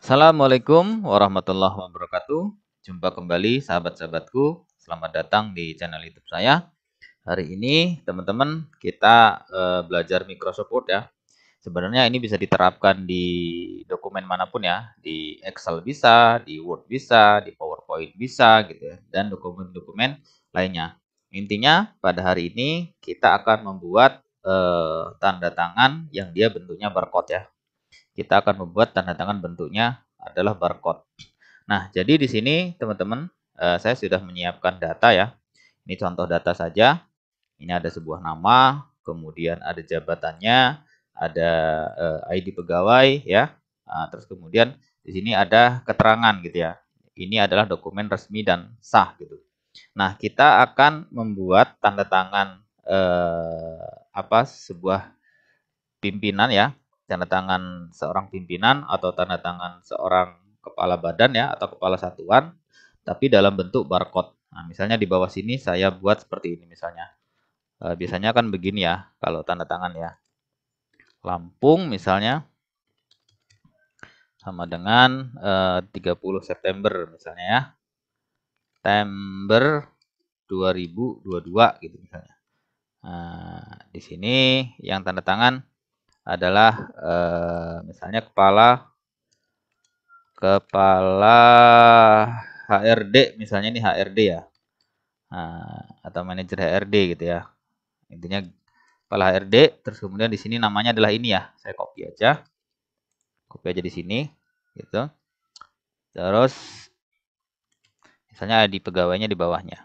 Assalamualaikum warahmatullahi wabarakatuh. Jumpa kembali sahabat-sahabatku. Selamat datang di channel YouTube saya. Hari ini teman-teman kita uh, belajar Microsoft Word ya. Sebenarnya ini bisa diterapkan di dokumen manapun ya, di Excel bisa, di Word bisa, di PowerPoint bisa gitu ya, dan dokumen-dokumen lainnya. Intinya pada hari ini kita akan membuat uh, tanda tangan yang dia bentuknya barcode ya kita akan membuat tanda tangan bentuknya adalah barcode. Nah, jadi di sini teman-teman eh, saya sudah menyiapkan data ya. Ini contoh data saja. Ini ada sebuah nama, kemudian ada jabatannya, ada eh, ID pegawai ya. Nah, terus kemudian di sini ada keterangan gitu ya. Ini adalah dokumen resmi dan sah gitu. Nah, kita akan membuat tanda tangan eh, apa sebuah pimpinan ya tanda tangan seorang pimpinan atau tanda tangan seorang kepala badan ya atau kepala satuan tapi dalam bentuk barcode. Nah, misalnya di bawah sini saya buat seperti ini misalnya. E, biasanya akan begini ya kalau tanda tangan ya. Lampung misalnya sama dengan e, eh, 30 September misalnya ya. September 2022 gitu misalnya. Nah, di sini yang tanda tangan adalah eh, misalnya kepala kepala HRD misalnya ini HRD ya nah, atau manajer HRD gitu ya intinya kepala HRD terus kemudian di sini namanya adalah ini ya saya copy aja copy aja di sini gitu terus misalnya di pegawainya di bawahnya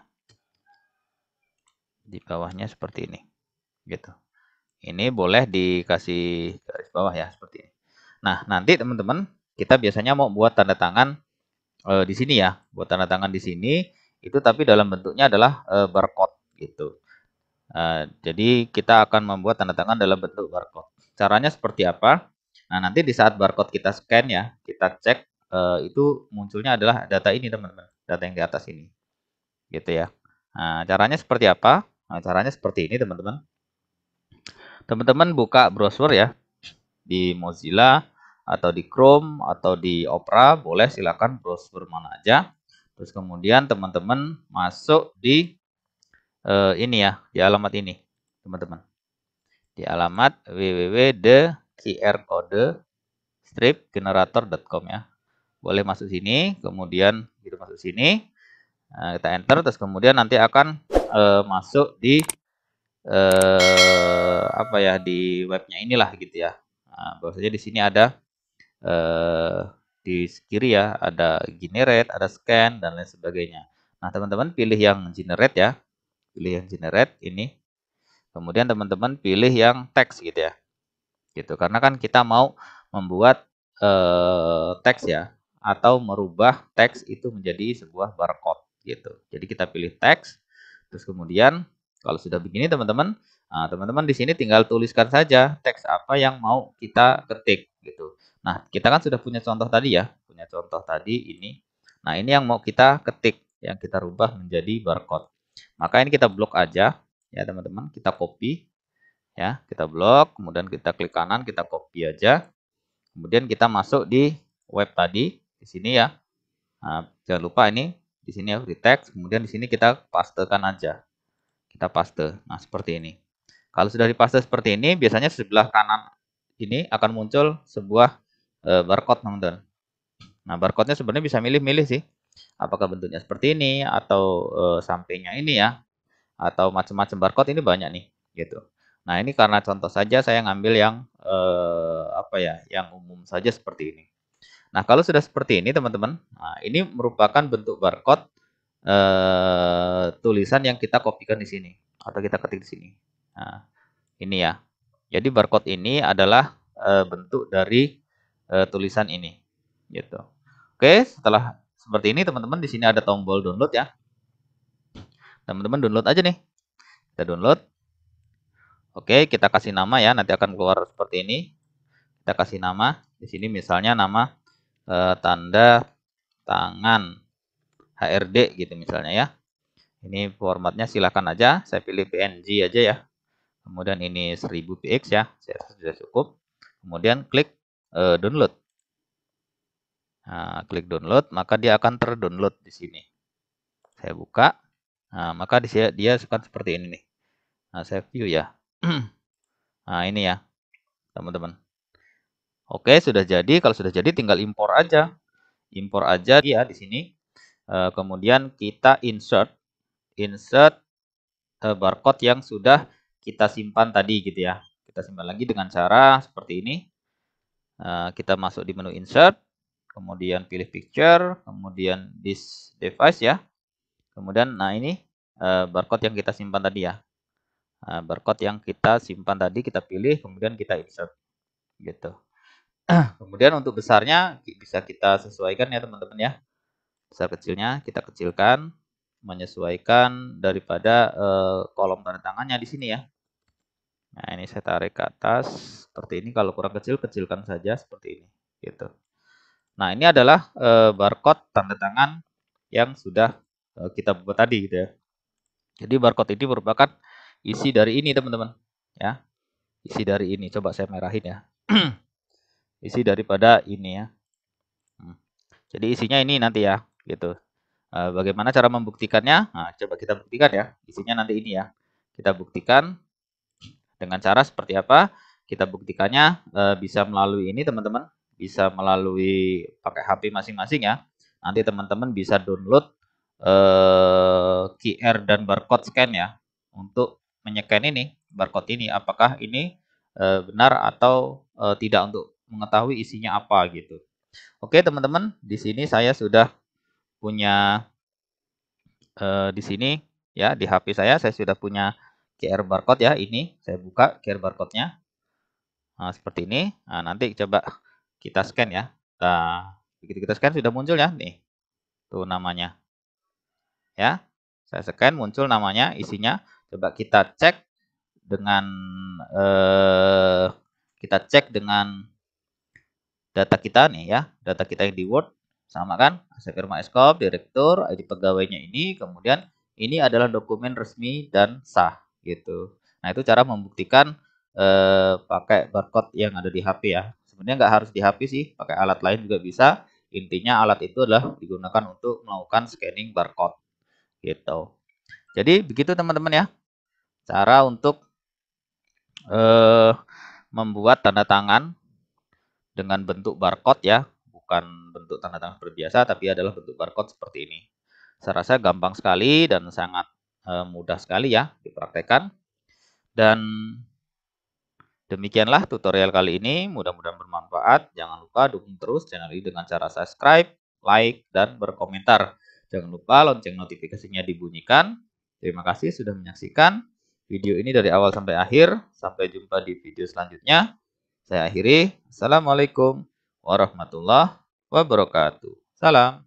di bawahnya seperti ini gitu ini boleh dikasih garis bawah ya seperti ini. Nah, nanti teman-teman kita biasanya mau buat tanda tangan e, di sini ya, buat tanda tangan di sini itu tapi dalam bentuknya adalah e, barcode gitu. E, jadi kita akan membuat tanda tangan dalam bentuk barcode. Caranya seperti apa? Nah, nanti di saat barcode kita scan ya, kita cek e, itu munculnya adalah data ini teman-teman, data yang di atas ini. Gitu ya. Nah, caranya seperti apa? Nah, caranya seperti ini teman-teman. Teman-teman buka browser ya di Mozilla atau di Chrome atau di Opera, boleh silakan browser mana aja. Terus kemudian teman-teman masuk di uh, ini ya, di alamat ini, teman-teman. Di alamat www.qrcode-generator.com ya. Boleh masuk sini, kemudian gitu masuk sini. Nah, kita enter terus kemudian nanti akan uh, masuk di eh, apa ya di webnya inilah gitu ya. Nah, bahwasanya di sini ada eh, di kiri ya ada generate, ada scan dan lain sebagainya. Nah teman-teman pilih yang generate ya, pilih yang generate ini. Kemudian teman-teman pilih yang text gitu ya, gitu karena kan kita mau membuat eh, teks ya atau merubah teks itu menjadi sebuah barcode gitu. Jadi kita pilih teks, terus kemudian kalau sudah begini teman-teman, nah, teman-teman di sini tinggal tuliskan saja teks apa yang mau kita ketik gitu. Nah, kita kan sudah punya contoh tadi ya, punya contoh tadi ini. Nah, ini yang mau kita ketik, yang kita rubah menjadi barcode. Maka ini kita blok aja ya teman-teman, kita copy ya, kita blok, kemudian kita klik kanan, kita copy aja. Kemudian kita masuk di web tadi di sini ya. Nah, jangan lupa ini di sini ya, di teks. kemudian di sini kita pastekan aja kita paste. Nah, seperti ini. Kalau sudah dipaste seperti ini, biasanya sebelah kanan ini akan muncul sebuah e, barcode, teman-teman. Nah, barcode-nya sebenarnya bisa milih-milih sih. Apakah bentuknya seperti ini atau e, sampingnya ini ya, atau macam-macam barcode ini banyak nih, gitu. Nah, ini karena contoh saja saya ngambil yang e, apa ya, yang umum saja seperti ini. Nah, kalau sudah seperti ini, teman-teman, nah, ini merupakan bentuk barcode uh, tulisan yang kita kopikan di sini atau kita ketik di sini. Nah, ini ya. Jadi barcode ini adalah uh, bentuk dari uh, tulisan ini, gitu. Oke, setelah seperti ini teman-teman di sini ada tombol download ya. Teman-teman download aja nih. Kita download. Oke, kita kasih nama ya. Nanti akan keluar seperti ini. Kita kasih nama. Di sini misalnya nama uh, tanda tangan HRD gitu misalnya ya. Ini formatnya silahkan aja, saya pilih PNG aja ya. Kemudian ini 1000 px ya, saya sudah cukup. Kemudian klik e, download. Nah, klik download, maka dia akan terdownload di sini. Saya buka, nah, maka dia, dia akan seperti ini nih. Nah, saya view ya. nah, ini ya, teman-teman. Oke, sudah jadi. Kalau sudah jadi, tinggal impor aja. Impor aja dia di sini. Eh, kemudian kita insert insert eh, barcode yang sudah kita simpan tadi gitu ya. Kita simpan lagi dengan cara seperti ini. Eh, kita masuk di menu insert, kemudian pilih picture, kemudian this device ya. Kemudian nah ini barcode yang kita simpan tadi ya. barcode yang kita simpan tadi kita pilih, kemudian kita insert gitu. Kemudian untuk besarnya bisa kita sesuaikan ya teman-teman ya besar kecilnya kita kecilkan menyesuaikan daripada eh, kolom tanda tangannya di sini ya. Nah, ini saya tarik ke atas seperti ini kalau kurang kecil kecilkan saja seperti ini gitu. Nah, ini adalah eh, barcode tanda tangan yang sudah eh, kita buat tadi gitu ya. Jadi barcode ini merupakan isi dari ini teman-teman ya. Isi dari ini coba saya merahin ya. isi daripada ini ya. Hmm. Jadi isinya ini nanti ya gitu. Eh, bagaimana cara membuktikannya? Nah, coba kita buktikan ya. Isinya nanti ini ya. Kita buktikan dengan cara seperti apa? Kita buktikannya eh, bisa melalui ini teman-teman, bisa melalui pakai HP masing-masing ya. Nanti teman-teman bisa download eh, QR dan barcode scan ya untuk menyekan ini barcode ini apakah ini benar atau tidak untuk mengetahui isinya apa gitu. Oke teman-teman, di sini saya sudah punya eh, di sini ya di HP saya saya sudah punya QR barcode ya ini saya buka QR barcode-nya nah, seperti ini nah, nanti coba kita scan ya kita nah, begitu kita scan sudah muncul ya nih tuh namanya ya saya scan muncul namanya isinya coba kita cek dengan eh, kita cek dengan data kita nih ya data kita yang di Word sama kan? Hasil firma Eskop, direktur, ID pegawainya ini, kemudian ini adalah dokumen resmi dan sah gitu. Nah, itu cara membuktikan eh, pakai barcode yang ada di HP ya. Sebenarnya nggak harus di HP sih, pakai alat lain juga bisa. Intinya alat itu adalah digunakan untuk melakukan scanning barcode gitu. Jadi begitu teman-teman ya. Cara untuk eh, membuat tanda tangan dengan bentuk barcode ya bukan bentuk tanda tangan seperti biasa, tapi adalah bentuk barcode seperti ini. Saya rasa gampang sekali dan sangat eh, mudah sekali ya dipraktekkan. Dan demikianlah tutorial kali ini. Mudah-mudahan bermanfaat. Jangan lupa dukung terus channel ini dengan cara subscribe, like, dan berkomentar. Jangan lupa lonceng notifikasinya dibunyikan. Terima kasih sudah menyaksikan video ini dari awal sampai akhir. Sampai jumpa di video selanjutnya. Saya akhiri. Assalamualaikum warahmatullahi wabarakatuh. Salam.